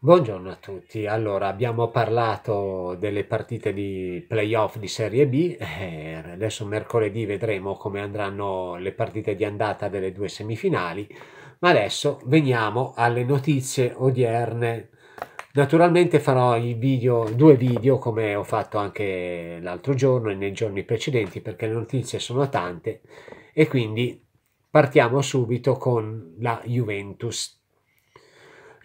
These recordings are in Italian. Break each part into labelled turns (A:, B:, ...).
A: Buongiorno a tutti. Allora, abbiamo parlato delle partite di playoff di Serie B. Eh, adesso mercoledì vedremo come andranno le partite di andata delle due semifinali. Ma adesso veniamo alle notizie odierne. Naturalmente farò video, due video come ho fatto anche l'altro giorno e nei giorni precedenti perché le notizie sono tante e quindi partiamo subito con la Juventus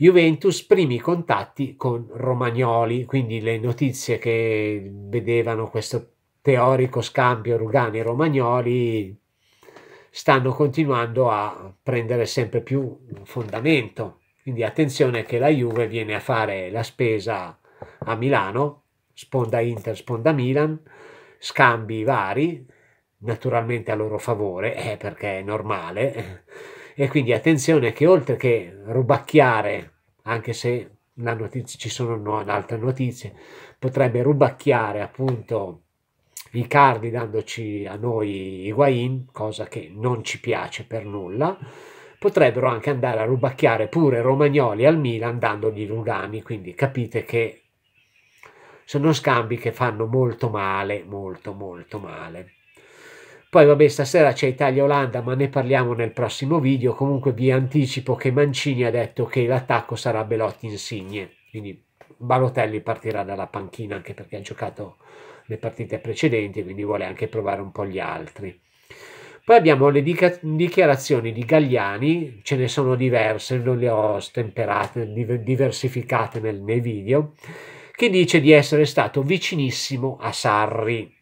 A: Juventus primi contatti con Romagnoli, quindi le notizie che vedevano questo teorico scambio Rugani-Romagnoli stanno continuando a prendere sempre più fondamento. Quindi attenzione che la Juve viene a fare la spesa a Milano, sponda Inter, sponda Milan, scambi vari, naturalmente a loro favore, eh, perché è normale. E quindi attenzione che oltre che rubacchiare anche se notizia, ci sono no, altre notizie, potrebbe rubacchiare appunto i cardi dandoci a noi Higuain, cosa che non ci piace per nulla, potrebbero anche andare a rubacchiare pure Romagnoli al Milan dandogli Lugani, quindi capite che sono scambi che fanno molto male, molto molto male. Poi vabbè stasera c'è Italia-Olanda ma ne parliamo nel prossimo video, comunque vi anticipo che Mancini ha detto che l'attacco sarà Belotti-Insigne, quindi Balotelli partirà dalla panchina anche perché ha giocato le partite precedenti, quindi vuole anche provare un po' gli altri. Poi abbiamo le dichiarazioni di Gagliani, ce ne sono diverse, non le ho stemperate, diversificate nel, nei video, che dice di essere stato vicinissimo a Sarri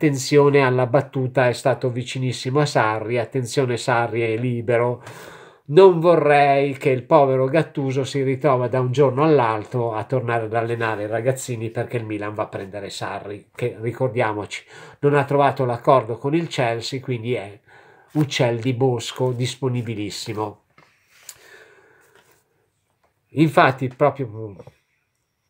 A: attenzione alla battuta è stato vicinissimo a Sarri, attenzione Sarri è libero. Non vorrei che il povero Gattuso si ritrova da un giorno all'altro a tornare ad allenare i ragazzini perché il Milan va a prendere Sarri, che ricordiamoci non ha trovato l'accordo con il Chelsea, quindi è uccel di bosco disponibilissimo. Infatti, proprio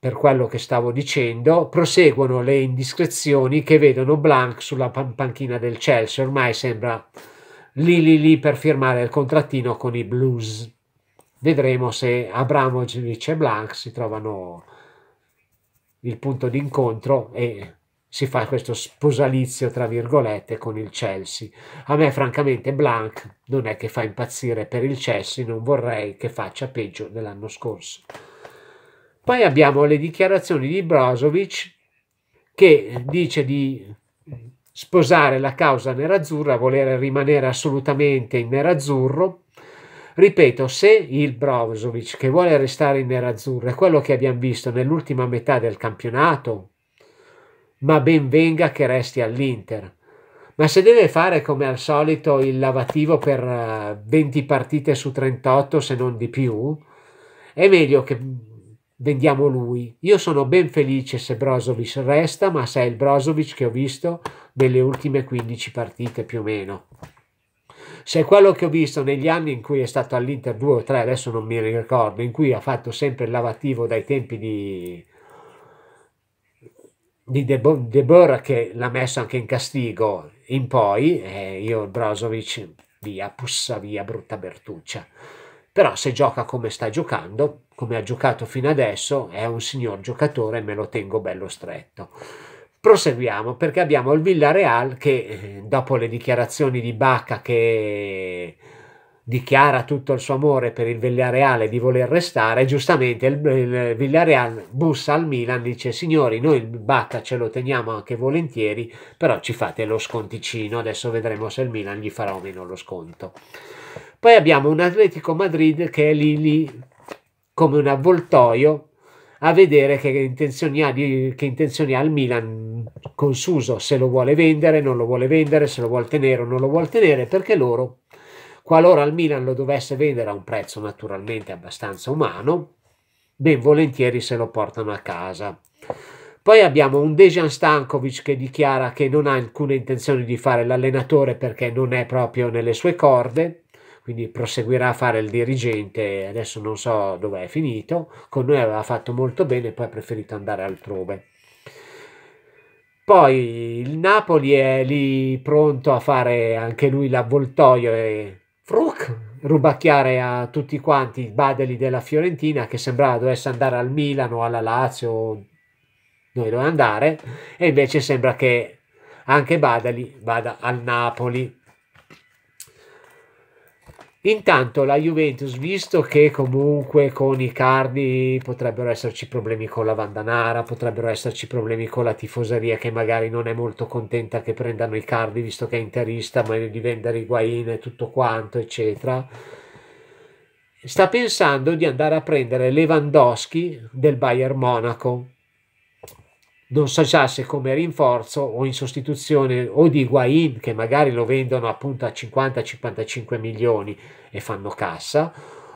A: per quello che stavo dicendo, proseguono le indiscrezioni che vedono Blanc sulla pan panchina del Chelsea, ormai sembra lì lì lì per firmare il contrattino con i Blues. Vedremo se Abramovic e Blanc si trovano il punto d'incontro e si fa questo sposalizio tra virgolette con il Chelsea. A me francamente Blanc non è che fa impazzire per il Chelsea, non vorrei che faccia peggio dell'anno scorso. Poi abbiamo le dichiarazioni di Brozovic che dice di sposare la causa nerazzurra, voler rimanere assolutamente in nerazzurro. Ripeto, se il Brozovic che vuole restare in nerazzurro è quello che abbiamo visto nell'ultima metà del campionato, ma ben venga che resti all'Inter. Ma se deve fare come al solito il lavativo per 20 eh, partite su 38, se non di più, è meglio che vendiamo lui. Io sono ben felice se Brozovic resta, ma se è il Brozovic che ho visto nelle ultime 15 partite più o meno. Se è quello che ho visto negli anni in cui è stato all'Inter 2 o 3, adesso non mi ricordo, in cui ha fatto sempre il lavativo dai tempi di, di De, Bo- De Boer che l'ha messo anche in castigo in poi, eh, io Brozovic via, pussa via, brutta Bertuccia. Però se gioca come sta giocando, come ha giocato fino adesso, è un signor giocatore e me lo tengo bello stretto. Proseguiamo perché abbiamo il Villarreal che eh, dopo le dichiarazioni di Bacca che dichiara tutto il suo amore per il Villarreal e di voler restare, giustamente il, il Villareal bussa al Milan e dice signori noi il Bacca ce lo teniamo anche volentieri, però ci fate lo sconticino, adesso vedremo se il Milan gli farà o meno lo sconto. Poi abbiamo un Atletico Madrid che è lì lì come un avvoltoio a vedere che intenzioni, ha, che intenzioni ha il Milan con Suso, se lo vuole vendere, non lo vuole vendere, se lo vuole tenere o non lo vuole tenere, perché loro, qualora il Milan lo dovesse vendere a un prezzo naturalmente abbastanza umano, ben volentieri se lo portano a casa. Poi abbiamo un Dejan Stankovic che dichiara che non ha alcuna intenzione di fare l'allenatore perché non è proprio nelle sue corde quindi proseguirà a fare il dirigente, adesso non so dove è finito, con noi aveva fatto molto bene, poi ha preferito andare altrove. Poi il Napoli è lì pronto a fare anche lui l'avvoltoio e fruc, rubacchiare a tutti quanti i badeli della Fiorentina che sembrava dovesse andare al Milano, alla Lazio, dove doveva andare, e invece sembra che anche Badali vada al Napoli Intanto la Juventus, visto che comunque con i cardi potrebbero esserci problemi con la Vandanara, potrebbero esserci problemi con la tifoseria che magari non è molto contenta che prendano i cardi visto che è interista, ma di vendere i Higuain e tutto quanto, eccetera, sta pensando di andare a prendere Lewandowski del Bayern Monaco non già se come rinforzo o in sostituzione o di Higuain che magari lo vendono appunto a 50-55 milioni e fanno cassa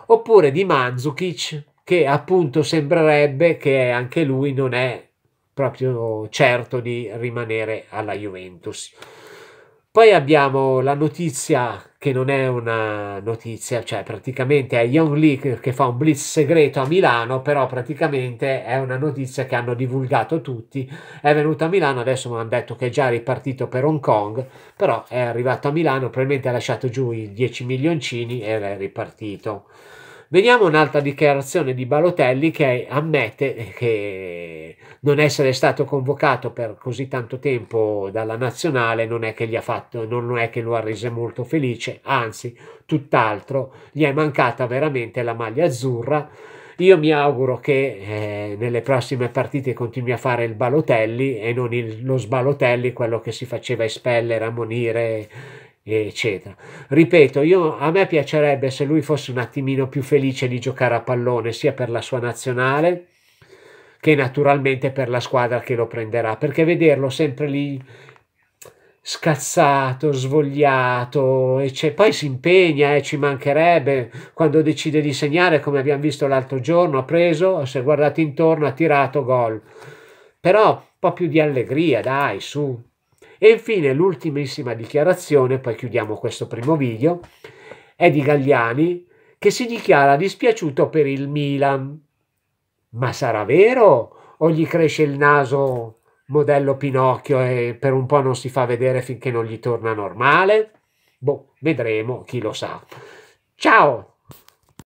A: oppure di Mandzukic che appunto sembrerebbe che anche lui non è proprio certo di rimanere alla Juventus. Poi abbiamo la notizia che non è una notizia, cioè praticamente è Young Lee che fa un blitz segreto a Milano, però praticamente è una notizia che hanno divulgato tutti, è venuto a Milano, adesso mi hanno detto che è già ripartito per Hong Kong, però è arrivato a Milano, probabilmente ha lasciato giù i 10 milioncini ed è ripartito. Vediamo un'altra dichiarazione di Balotelli che ammette che non essere stato convocato per così tanto tempo dalla nazionale non è che, gli ha fatto, non è che lo ha reso molto felice, anzi, tutt'altro, gli è mancata veramente la maglia azzurra. Io mi auguro che eh, nelle prossime partite continui a fare il balotelli e non il, lo sbalotelli, quello che si faceva espellere, ammonire, eccetera. Ripeto, io, a me piacerebbe se lui fosse un attimino più felice di giocare a pallone, sia per la sua nazionale che naturalmente per la squadra che lo prenderà, perché vederlo sempre lì scazzato, svogliato, e c'è, poi si impegna e eh, ci mancherebbe quando decide di segnare, come abbiamo visto l'altro giorno, ha preso, si è guardato intorno, ha tirato gol. Però un po' più di allegria, dai, su. E infine l'ultimissima dichiarazione, poi chiudiamo questo primo video, è di Gagliani che si dichiara dispiaciuto per il Milan ma sarà vero o gli cresce il naso modello Pinocchio e per un po' non si fa vedere finché non gli torna normale? Boh, vedremo, chi lo sa. Ciao!